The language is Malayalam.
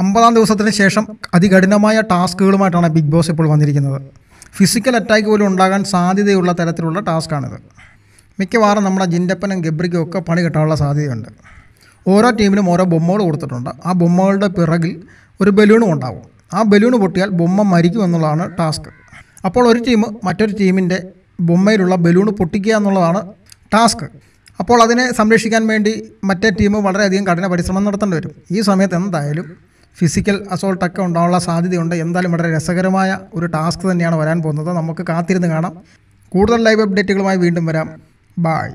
അമ്പതാം ദിവസത്തിന് ശേഷം അതികഠിനമായ ടാസ്കുകളുമായിട്ടാണ് ബിഗ് ബോസ് ഇപ്പോൾ വന്നിരിക്കുന്നത് ഫിസിക്കൽ അറ്റാക്ക് പോലും ഉണ്ടാകാൻ സാധ്യതയുള്ള തരത്തിലുള്ള ടാസ്ക്കാണിത് മിക്കവാറും നമ്മുടെ ജിൻഡപ്പനും ഗബ്രിക്കും ഒക്കെ പണി കിട്ടാനുള്ള സാധ്യതയുണ്ട് ഓരോ ടീമിനും ഓരോ ബൊമ്മകൾ കൊടുത്തിട്ടുണ്ട് ആ ബൊമ്മകളുടെ പിറകിൽ ഒരു ബലൂണും ഉണ്ടാവും ആ ബലൂൺ പൊട്ടിയാൽ ബൊമ്മ മരിക്കും എന്നുള്ളതാണ് ടാസ്ക് അപ്പോൾ ഒരു ടീം മറ്റൊരു ടീമിൻ്റെ ബൊമ്മയിലുള്ള ബലൂൺ പൊട്ടിക്കുക എന്നുള്ളതാണ് ടാസ്ക് അപ്പോൾ അതിനെ സംരക്ഷിക്കാൻ വേണ്ടി മറ്റേ ടീം വളരെയധികം കഠിന പരിശ്രമം നടത്തേണ്ടി വരും ഈ സമയത്ത് എന്തായാലും ഫിസിക്കൽ അസോൾട്ടൊക്കെ ഉണ്ടാവാനുള്ള സാധ്യതയുണ്ട് എന്തായാലും വളരെ രസകരമായ ഒരു ടാസ്ക് തന്നെയാണ് വരാൻ പോകുന്നത് നമുക്ക് കാത്തിരുന്ന് കാണാം കൂടുതൽ ലൈവ് അപ്ഡേറ്റുകളുമായി വീണ്ടും വരാം ബായ്